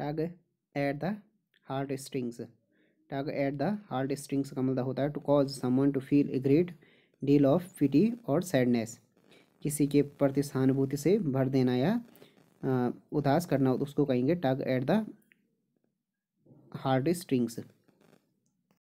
tug at the heart strings tug at the heart strings का मतलब होता है to cause someone to feel a great deal of pity और sadness किसी के प्रति सहानुभूति से भर देना या उदास करना उसको कहेंगे tug at the heart strings